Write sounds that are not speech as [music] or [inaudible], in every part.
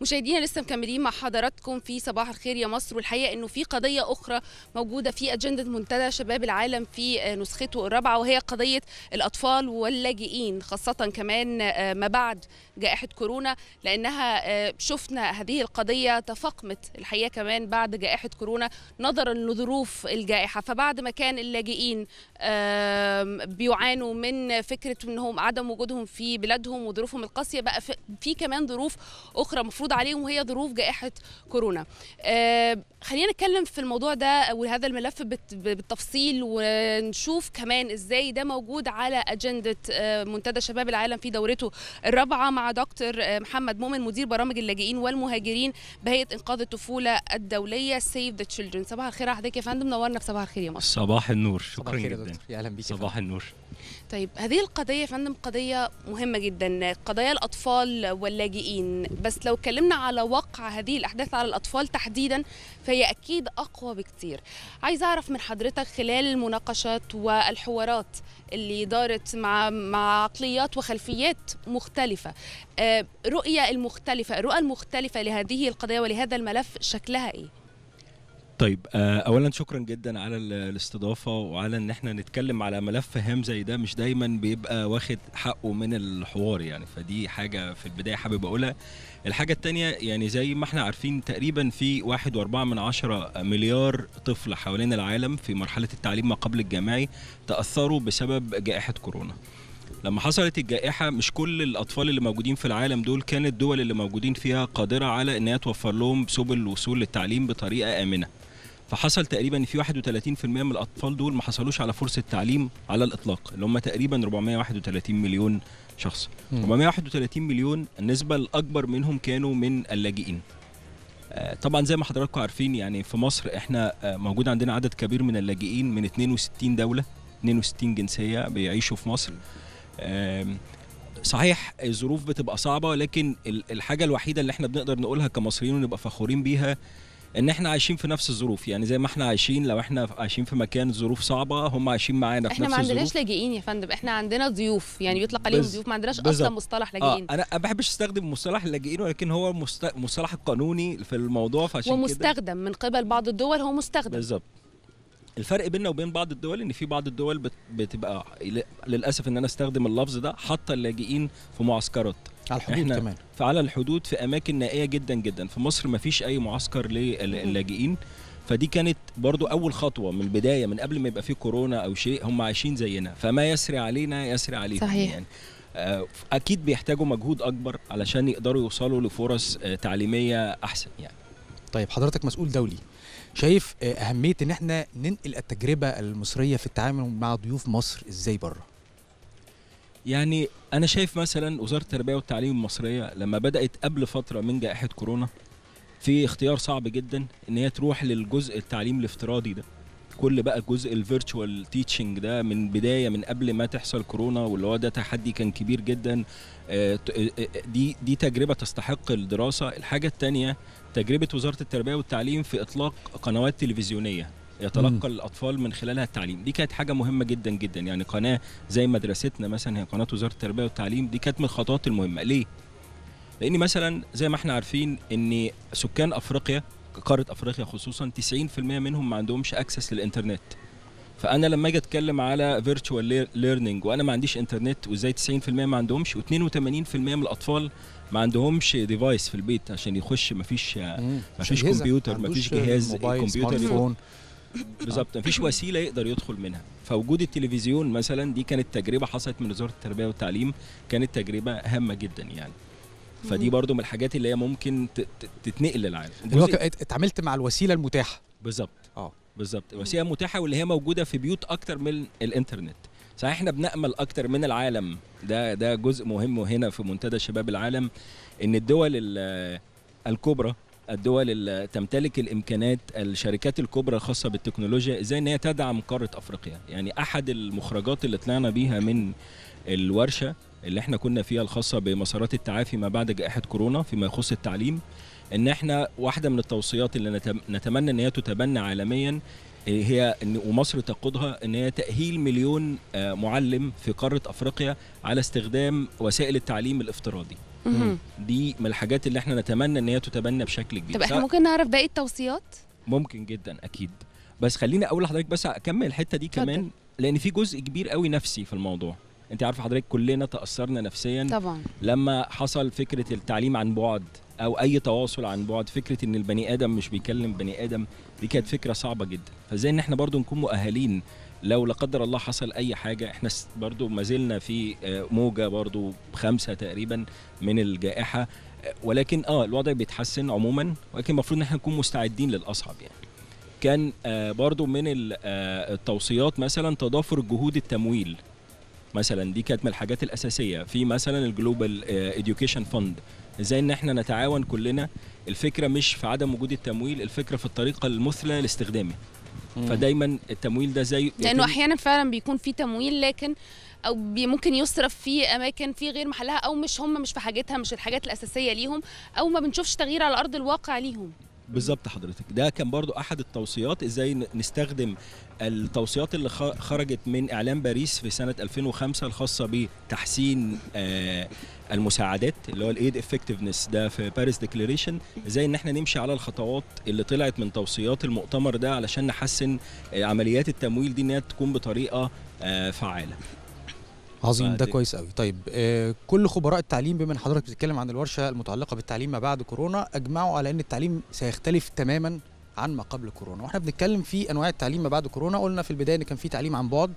مشاهدينا لسه مكملين مع حضراتكم في صباح الخير يا مصر والحقيقه انه في قضيه اخرى موجوده في اجنده منتدى شباب العالم في آه، نسخته الرابعه وهي قضيه الاطفال واللاجئين خاصه كمان آه، ما بعد جائحه كورونا لانها آه، شفنا هذه القضيه تفاقمت الحقيقه كمان بعد جائحه كورونا نظرا لظروف الجائحه فبعد ما كان اللاجئين بيعانوا من فكره انهم عدم وجودهم في بلادهم وظروفهم القاسيه بقى في كمان ظروف اخرى المفروض مفروض عليهم وهي ظروف جائحه كورونا آه، خلينا نتكلم في الموضوع ده وهذا الملف بالتفصيل ونشوف كمان ازاي ده موجود على اجنده آه، منتدى شباب العالم في دورته الرابعه مع دكتور آه، محمد مؤمن مدير برامج اللاجئين والمهاجرين بهيئه انقاذ الطفوله الدوليه سيف ذا تشيلدرن صباح الخير على حضرتك يا فندم نورنا في صباح الخير يا مصر صباح النور شكرا صباح جدا يا اهلا بيك صباح النور طيب هذه القضية يا فندم قضية مهمة جدا قضايا الأطفال واللاجئين بس لو اتكلمنا على وقع هذه الأحداث على الأطفال تحديدا فهي أكيد أقوى بكتير عايز أعرف من حضرتك خلال المناقشات والحوارات اللي دارت مع مع عقليات وخلفيات مختلفة آه، رؤية المختلفة الرؤى المختلفة لهذه القضية ولهذا الملف شكلها إيه؟ طيب آه، اولا شكرا جدا على الاستضافه وعلى ان احنا نتكلم على ملف هام زي ده مش دايما بيبقى واخد حقه من الحوار يعني فدي حاجه في البدايه حابب اقولها الحاجه الثانيه يعني زي ما احنا عارفين تقريبا في واحد واربعة من عشرة مليار طفل حوالين العالم في مرحله التعليم ما قبل الجامعي تاثروا بسبب جائحه كورونا لما حصلت الجائحه مش كل الاطفال اللي موجودين في العالم دول كانت الدول اللي موجودين فيها قادره على ان هي توفر لهم سبل الوصول للتعليم بطريقه امنه فحصل تقريبا في 31% من الاطفال دول ما حصلوش على فرصه تعليم على الاطلاق اللي هم تقريبا 431 مليون شخص م. 431 مليون النسبه الاكبر منهم كانوا من اللاجئين آه، طبعا زي ما حضراتكم عارفين يعني في مصر احنا آه، موجود عندنا عدد كبير من اللاجئين من 62 دوله 62 جنسيه بيعيشوا في مصر صحيح الظروف بتبقى صعبه لكن الحاجه الوحيده اللي احنا بنقدر نقولها كمصريين ونبقى فخورين بيها ان احنا عايشين في نفس الظروف يعني زي ما احنا عايشين لو احنا عايشين في مكان ظروف صعبه هم عايشين معانا في نفس الظروف احنا ما عندناش لاجئين يا فندم احنا عندنا ضيوف يعني بيطلق عليهم ضيوف ما عندناش اصلا مصطلح آه، لاجئين آه انا ما بحبش استخدم مصطلح اللاجئين ولكن هو المصطلح القانوني في الموضوع فعشان ومستخدم كده من قبل بعض الدول هو مستخدم بالظبط الفرق بيننا وبين بعض الدول ان في بعض الدول بتبقى للاسف ان انا استخدم اللفظ ده حاطه اللاجئين في معسكرات على الحدود كمان فعلى الحدود في اماكن نائيه جدا جدا في مصر ما فيش اي معسكر للاجئين فدي كانت برضو اول خطوه من البدايه من قبل ما يبقى في كورونا او شيء هم عايشين زينا فما يسري علينا يسري عليهم صحيح. يعني آه، اكيد بيحتاجوا مجهود اكبر علشان يقدروا يوصلوا لفرص آه، تعليميه احسن يعني طيب حضرتك مسؤول دولي شايف آه، اهميه ان احنا ننقل التجربه المصريه في التعامل مع ضيوف مصر ازاي بره يعني انا شايف مثلا وزاره التربيه والتعليم المصريه لما بدات قبل فتره من جائحه كورونا في اختيار صعب جدا ان هي تروح للجزء التعليم الافتراضي ده كل بقى الجزء الفيرتشوال تيتشنج ده من بدايه من قبل ما تحصل كورونا واللي هو ده تحدي كان كبير جدا آه، آه، آه، دي دي تجربه تستحق الدراسه الحاجه الثانيه تجربه وزاره التربيه والتعليم في اطلاق قنوات تلفزيونيه يتلقى مم. الاطفال من خلالها التعليم دي كانت حاجه مهمه جدا جدا يعني قناه زي مدرستنا مثلا هي قناه وزاره التربيه والتعليم دي كانت من الخطوات المهمه ليه لان مثلا زي ما احنا عارفين ان سكان افريقيا قاره افريقيا خصوصا 90% منهم ما عندهمش اكسس للانترنت فانا لما اجي اتكلم على فيرتشوال ليرنينج وانا ما عنديش انترنت وازاي 90% ما عندهمش و82% من الاطفال ما عندهمش ديفايس في البيت عشان يخش ما فيش ما فيش كمبيوتر ما فيش جهاز الكمبيوتر [laughs] بالظبط مفيش [laughs] وسيله يقدر يدخل منها فوجود التلفزيون مثلا دي كانت تجربه حصلت من وزاره التربيه والتعليم كانت تجربه هامه جدا يعني فدي برضو من الحاجات اللي هي ممكن تتنقل للعالم اتعاملت مع الوسيله المتاحه بالظبط اه بالظبط الوسيله المتاحه واللي هي موجوده في بيوت اكتر من الانترنت صحيح احنا بنامل اكتر من العالم ده ده جزء مهم هنا في منتدى شباب العالم ان الدول الكبرى الدول اللي تمتلك الامكانات الشركات الكبرى الخاصه بالتكنولوجيا ازاي ان هي تدعم قاره افريقيا يعني احد المخرجات اللي طلعنا بيها من الورشه اللي احنا كنا فيها الخاصه بمسارات التعافي ما بعد جائحه كورونا فيما يخص التعليم ان احنا واحده من التوصيات اللي نتمنى ان هي تتبنى عالميا إيه هي ان ومصر تقودها ان هي تاهيل مليون آه، معلم في قاره افريقيا على استخدام وسائل التعليم الافتراضي دي من الحاجات اللي احنا نتمنى ان هي تتبنى بشكل كبير طب احنا ممكن نعرف باقي التوصيات ممكن جدا اكيد بس خليني اقول لحضرتك بس اكمل الحته دي كمان فضل. لان في جزء كبير قوي نفسي في الموضوع انت عارفه حضرتك كلنا تاثرنا نفسيا طبعا لما حصل فكره التعليم عن بعد او اي تواصل عن بعد فكره ان البني ادم مش بيكلم بني ادم دي كانت فكره صعبه جدا فازاي ان احنا برضو نكون مؤهلين لو لا قدر الله حصل اي حاجه احنا برضو ما زلنا في آه، موجه برضو خمسه تقريبا من الجائحه آه، ولكن اه الوضع بيتحسن عموما ولكن المفروض ان احنا نكون مستعدين للاصعب يعني كان آه، برضو من التوصيات مثلا تضافر جهود التمويل مثلا دي كانت من الحاجات الاساسيه في مثلا الجلوبال اديوكيشن فند ازاي ان احنا نتعاون كلنا الفكره مش في عدم وجود التمويل الفكره في الطريقه المثلى لاستخدامه فدايما التمويل ده زي لانه احيانا فعلا بيكون في تمويل لكن او ممكن يصرف في اماكن في غير محلها او مش هم مش في حاجتها مش الحاجات الاساسيه ليهم او ما بنشوفش تغيير على ارض الواقع ليهم بالظبط حضرتك ده كان برضو احد التوصيات ازاي نستخدم التوصيات اللي خرجت من اعلان باريس في سنه 2005 الخاصه بتحسين آه، المساعدات اللي هو الايد افكتفنس ده في باريس ديكليريشن ازاي ان احنا نمشي على الخطوات اللي طلعت من توصيات المؤتمر ده علشان نحسن آه، عمليات التمويل دي انها تكون بطريقه آه، فعاله عظيم ده كويس قوي طيب آه كل خبراء التعليم بما ان حضرتك بتتكلم عن الورشه المتعلقه بالتعليم ما بعد كورونا اجمعوا على ان التعليم سيختلف تماما عن ما قبل كورونا واحنا بنتكلم في انواع التعليم ما بعد كورونا قلنا في البدايه ان كان في تعليم عن بعد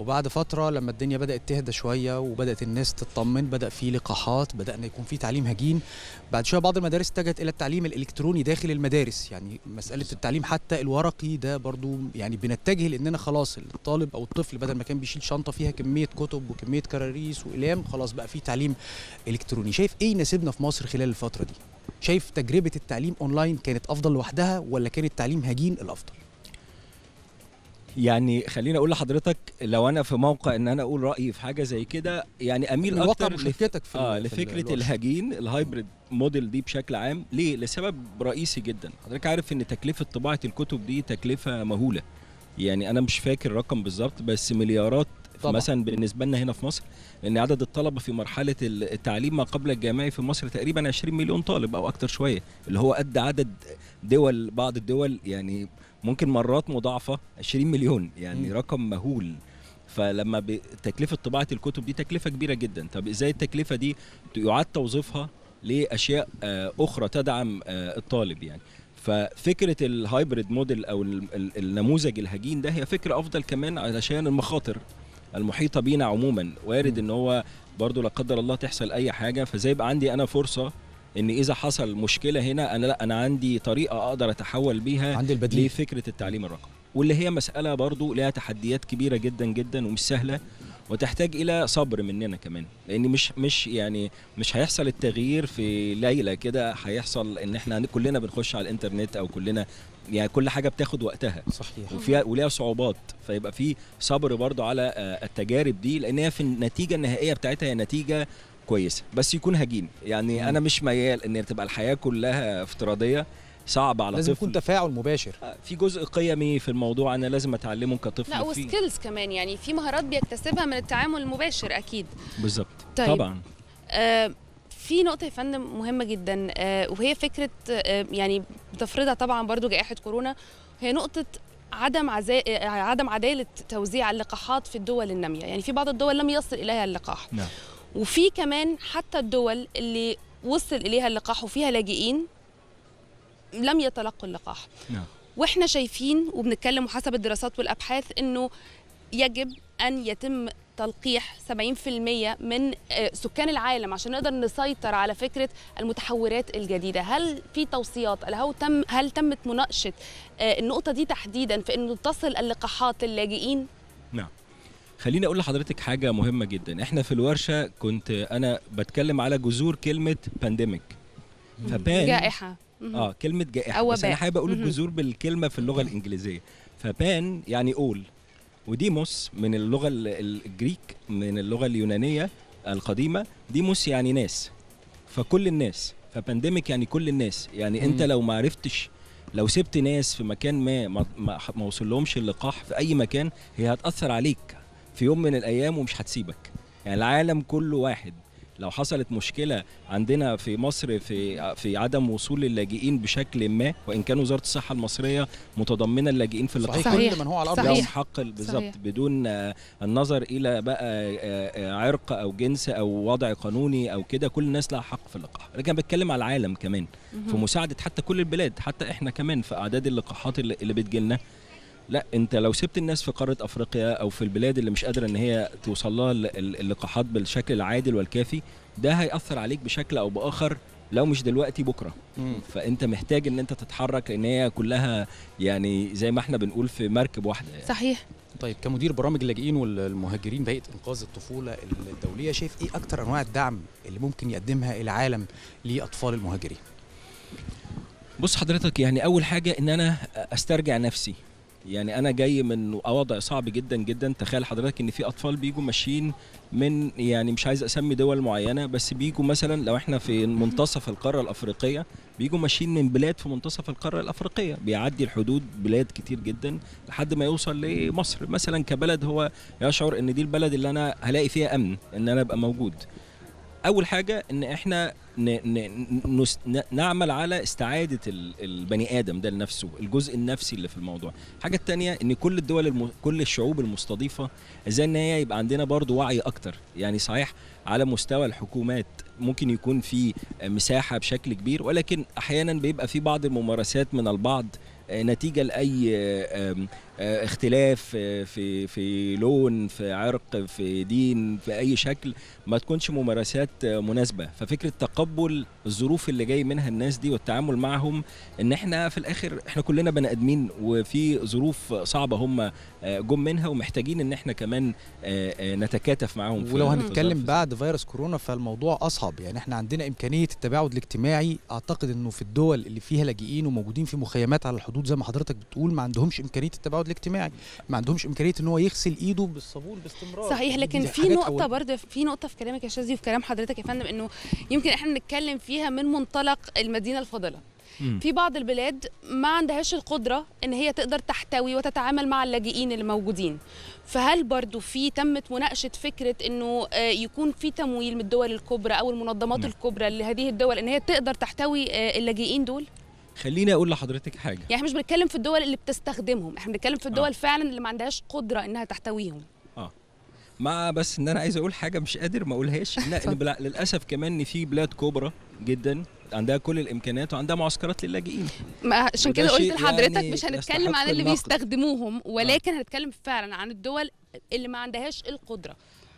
وبعد فتره لما الدنيا بدات تهدى شويه وبدات الناس تطمن بدا في لقاحات بدانا يكون في تعليم هجين بعد شويه بعض المدارس اتجهت الى التعليم الالكتروني داخل المدارس يعني مساله التعليم حتى الورقي ده برضو يعني بنتجه لاننا خلاص الطالب او الطفل بدل ما كان بيشيل شنطه فيها كميه كتب وكميه كراريس وإلام خلاص بقى في تعليم الكتروني شايف ايه يناسبنا في مصر خلال الفتره دي شايف تجربه التعليم اونلاين كانت افضل لوحدها ولا كان التعليم هجين الافضل يعني خليني اقول لحضرتك لو انا في موقع ان انا اقول رايي في حاجه زي كده يعني اميل اكتر لفكرتك في اه لفكره في الهجين الهايبريد موديل دي بشكل عام ليه لسبب رئيسي جدا حضرتك عارف ان تكلفه طباعه الكتب دي تكلفه مهوله يعني انا مش فاكر الرقم بالظبط بس مليارات طبعا. مثلا بالنسبه لنا هنا في مصر لان عدد الطلبه في مرحله التعليم ما قبل الجامعي في مصر تقريبا 20 مليون طالب او اكتر شويه اللي هو قد عدد دول بعض الدول يعني ممكن مرات مضاعفه 20 مليون يعني م. رقم مهول فلما تكلفه طباعه الكتب دي تكلفه كبيره جدا طب ازاي التكلفه دي يعاد توظيفها لاشياء آه، اخرى تدعم آه، الطالب يعني ففكره الهايبريد موديل او النموذج الهجين ده هي فكره افضل كمان علشان المخاطر المحيطه بينا عموما وارد ان هو برضو لا قدر الله تحصل اي حاجه فازاي يبقى عندي انا فرصه ان اذا حصل مشكله هنا انا لا انا عندي طريقه اقدر اتحول بيها عندي البديل لفكره التعليم الرقمي واللي هي مساله برضو لها تحديات كبيره جدا جدا ومش سهله وتحتاج الى صبر مننا كمان لان مش مش يعني مش هيحصل التغيير في ليله كده هيحصل ان احنا كلنا بنخش على الانترنت او كلنا يعني كل حاجه بتاخد وقتها صحيح وفيها وليها صعوبات فيبقى في صبر برضو على آه، التجارب دي لان هي في النتيجه النهائيه بتاعتها هي نتيجه كويسه بس يكون هجين يعني مم. انا مش ميال ان تبقى الحياه كلها افتراضيه صعب على لازم طفل يكون تفاعل مباشر آه، في جزء قيمي في الموضوع انا لازم اتعلمه كطفل لا وسكيلز كمان يعني في مهارات بيكتسبها من التعامل المباشر اكيد بالظبط طيب. طبعا آه في نقطة يا فندم مهمة جدا آه وهي فكرة آه يعني تفرضها طبعا برضو جائحة كورونا هي نقطة عدم عزا... آه، عدم عداله توزيع اللقاحات في الدول الناميه يعني في بعض الدول لم يصل اليها اللقاح نعم. وفي كمان حتى الدول اللي وصل اليها اللقاح وفيها لاجئين لم يتلقوا اللقاح نعم. واحنا شايفين وبنتكلم وحسب الدراسات والابحاث انه يجب ان يتم تلقيح 70% من آه، سكان العالم عشان نقدر نسيطر على فكره المتحورات الجديده هل في توصيات هل تم هل تمت مناقشه آه، النقطه دي تحديدا في انه تصل اللقاحات للاجئين نعم خليني اقول لحضرتك حاجه مهمه جدا احنا في الورشه كنت انا بتكلم على جذور كلمه بانديميك فبان جائحه اه كلمه جائحه أو بس انا حابب اقول الجذور بالكلمه في اللغه الانجليزيه فبان يعني اول وديموس من اللغه الجريك من اللغه اليونانيه القديمه ديموس يعني ناس فكل الناس فبانديميك يعني كل الناس يعني انت لو ما عرفتش لو سبت ناس في مكان ما ما, ما وصلهمش اللقاح في اي مكان هي هتاثر عليك في يوم من الايام ومش هتسيبك يعني العالم كله واحد لو حصلت مشكله عندنا في مصر في في عدم وصول اللاجئين بشكل ما وان كان وزاره الصحه المصريه متضمنه اللاجئين في اللقاء صحيح كل من هو على الارض لهم حق بالظبط بدون النظر الى بقى آه، آه، عرق او جنس او وضع قانوني او كده كل الناس لها حق في اللقاح لكن بتكلم على العالم كمان في مساعده حتى كل البلاد حتى احنا كمان في اعداد اللقاحات اللي لنا لا انت لو سبت الناس في قاره افريقيا او في البلاد اللي مش قادره ان هي توصل لها اللقاحات بالشكل العادل والكافي ده هياثر عليك بشكل او باخر لو مش دلوقتي بكره مم. فانت محتاج ان انت تتحرك ان هي كلها يعني زي ما احنا بنقول في مركب واحده يعني. صحيح طيب كمدير برامج اللاجئين والمهاجرين بهيئه انقاذ الطفوله الدوليه شايف ايه اكتر انواع الدعم اللي ممكن يقدمها العالم لاطفال المهاجرين بص حضرتك يعني اول حاجه ان انا استرجع نفسي يعني انا جاي من وضع صعب جدا جدا تخيل حضرتك ان في اطفال بيجوا ماشيين من يعني مش عايز اسمي دول معينه بس بيجوا مثلا لو احنا في منتصف القاره الافريقيه بيجوا ماشيين من بلاد في منتصف القاره الافريقيه بيعدي الحدود بلاد كتير جدا لحد ما يوصل لمصر مثلا كبلد هو يشعر ان دي البلد اللي انا هلاقي فيها امن ان انا ابقى موجود اول حاجه ان احنا نعمل على استعاده البني ادم ده لنفسه الجزء النفسي اللي في الموضوع الحاجه الثانيه ان كل الدول الم... كل الشعوب المستضيفه ازاي ان هي يبقى عندنا برضو وعي اكتر يعني صحيح على مستوى الحكومات ممكن يكون في مساحه بشكل كبير ولكن احيانا بيبقى في بعض الممارسات من البعض آه، نتيجه لاي آه، آه، اختلاف آه، في في لون في عرق في دين في اي شكل ما تكونش ممارسات آه، مناسبه ففكره تقبل الظروف اللي جاي منها الناس دي والتعامل معهم ان احنا في الاخر احنا كلنا بني ادمين وفي ظروف صعبه هم جم منها ومحتاجين ان احنا كمان نتكاتف معاهم ولو هنتكلم بعد فيروس كورونا فالموضوع اصعب يعني احنا عندنا امكانيه التباعد الاجتماعي اعتقد انه في الدول اللي فيها لاجئين وموجودين في مخيمات على الحدود زي ما حضرتك بتقول ما عندهمش امكانيه التباعد الاجتماعي ما عندهمش امكانيه ان هو يغسل ايده بالصابون باستمرار صحيح لكن في نقطه برضه في نقطه في كلامك يا شاذي وفي كلام حضرتك يا فندم انه يمكن احنا بنتكلم فيها من منطلق المدينه الفاضله في بعض البلاد ما عندهاش القدره ان هي تقدر تحتوي وتتعامل مع اللاجئين اللي موجودين فهل برضو في تمت مناقشه فكره انه آه، يكون في تمويل من الدول الكبرى او المنظمات نعم. الكبرى لهذه الدول ان هي تقدر تحتوي آه، اللاجئين دول خليني اقول لحضرتك حاجه يعني احنا مش بنتكلم في الدول اللي بتستخدمهم احنا بنتكلم في الدول آه. فعلا اللي ما عندهاش قدره انها تحتويهم اه مع بس ان انا عايز اقول حاجه مش قادر ما اقولهاش بلا للاسف كمان ان في بلاد كبرى جدا عندها كل الامكانيات وعندها معسكرات للاجئين عشان كده قلت يعني لحضرتك يعني مش هنتكلم عن اللي بيستخدموهم آه. ولكن آه. هنتكلم فعلا عن الدول اللي ما عندهاش القدره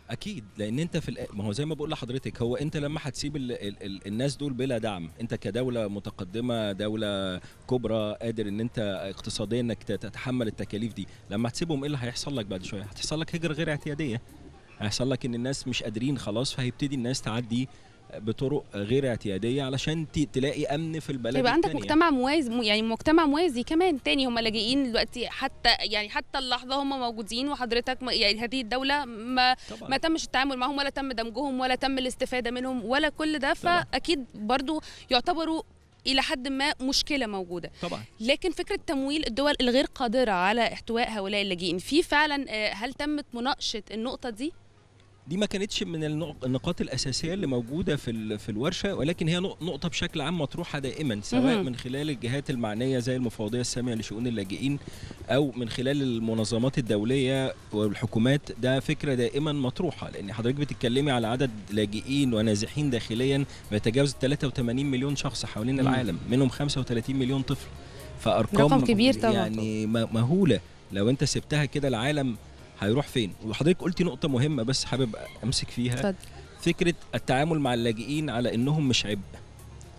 اكيد لان انت في ما هو زي ما بقول لحضرتك هو انت لما هتسيب ال... ال... ال... الناس دول بلا دعم انت كدوله متقدمه دوله كبرى قادر ان انت اقتصاديا انك تتحمل التكاليف دي لما هتسيبهم ايه اللي هيحصل لك بعد شويه هتحصل لك هجره غير اعتياديه هيحصل لك ان الناس مش قادرين خلاص فهيبتدي الناس تعدي بطرق غير اعتياديه علشان تلاقي امن في البلد يبقى عندك التانية. مجتمع موازي يعني مجتمع موازي كمان تاني هم لاجئين دلوقتي حتى يعني حتى اللحظه هم موجودين وحضرتك يعني هذه الدوله ما طبعا. ما تمش التعامل معهم ولا تم دمجهم ولا تم الاستفاده منهم ولا كل ده فاكيد برضو يعتبروا الى حد ما مشكله موجوده طبعا لكن فكره تمويل الدول الغير قادره على احتواء هؤلاء اللاجئين في فعلا آه، هل تمت مناقشه النقطه دي دي ما كانتش من النقاط الاساسيه اللي موجوده في في الورشه ولكن هي نقطه بشكل عام مطروحه دائما سواء من خلال الجهات المعنيه زي المفوضيه الساميه لشؤون اللاجئين او من خلال المنظمات الدوليه والحكومات ده فكره دائما مطروحه لان حضرتك بتتكلمي على عدد لاجئين ونازحين داخليا بيتجاوز 83 مليون شخص حوالين العالم منهم 35 مليون طفل فارقام رقم كبير طبعا يعني مهوله لو انت سبتها كده العالم هيروح فين وحضرتك قلتي نقطه مهمه بس حابب امسك فيها فد. فكره التعامل مع اللاجئين على انهم مش عبء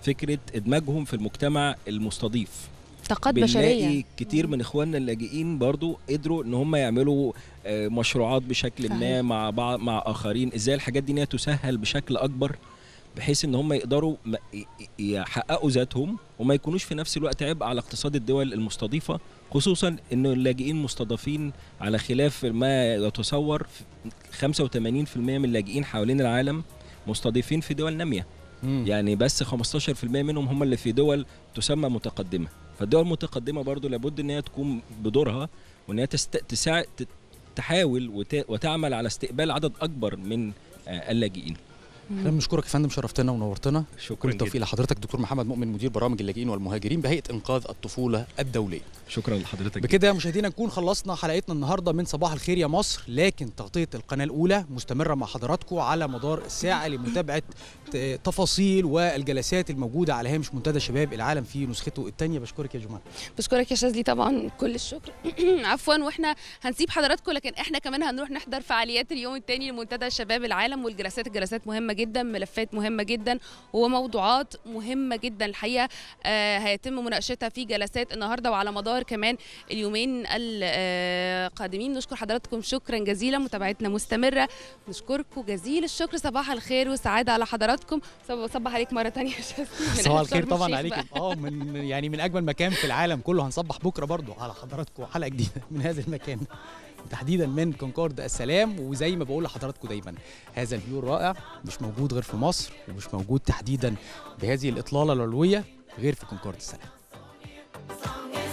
فكره ادماجهم في المجتمع المستضيف طاقات بشريه كتير من اخواننا اللاجئين برضو قدروا ان هم يعملوا آه، مشروعات بشكل ما مع بعض مع اخرين ازاي الحاجات دي ان هي تسهل بشكل اكبر بحيث ان هم يقدروا يحققوا ذاتهم وما يكونوش في نفس الوقت عبء على اقتصاد الدول المستضيفه خصوصا ان اللاجئين مستضافين على خلاف ما يتصور 85% من اللاجئين حوالين العالم مستضيفين في دول ناميه يعني بس 15% منهم هم اللي في دول تسمى متقدمه فالدول المتقدمه برضو لابد ان هي تقوم بدورها وان هي تست... تساعد تحاول وت... وتعمل على استقبال عدد اكبر من آه، اللاجئين احنا بنشكرك يا فندم شرفتنا ونورتنا شكرا التوفيق لحضرتك دكتور محمد مؤمن مدير برامج اللاجئين والمهاجرين بهيئه انقاذ الطفوله الدوليه شكرا لحضرتك بكده يا مشاهدينا نكون خلصنا حلقتنا النهارده من صباح الخير يا مصر لكن تغطيه القناه الاولى مستمره مع حضراتكم على مدار الساعه لمتابعه تفاصيل والجلسات الموجوده على هامش منتدى شباب العالم في نسخته الثانيه بشكرك يا جمال بشكرك يا شاذلي طبعا كل الشكر [clears throat] عفوا واحنا هنسيب حضراتكم لكن احنا كمان هنروح نحضر فعاليات اليوم الثاني لمنتدى شباب العالم والجلسات الجلسات مهمه جدا ملفات مهمه جدا وموضوعات مهمه جدا الحقيقه آه، هيتم مناقشتها في جلسات النهارده وعلى مدار كمان اليومين القادمين نشكر حضراتكم شكرا جزيلا متابعتنا مستمره نشكركم جزيل الشكر صباح الخير وسعاده على حضراتكم صبح عليك مره ثانيه [laughs] صباح الخير طبعا عليك اه من يعني من اجمل مكان في العالم كله هنصبح بكره برضو على حضراتكم حلقه جديده من هذا المكان تحديدا من كونكورد السلام وزي ما بقول لحضراتكم دايما هذا الفيو الرائع مش موجود غير في مصر ومش موجود تحديدا بهذه الاطلاله العلويه غير في كونكورد السلام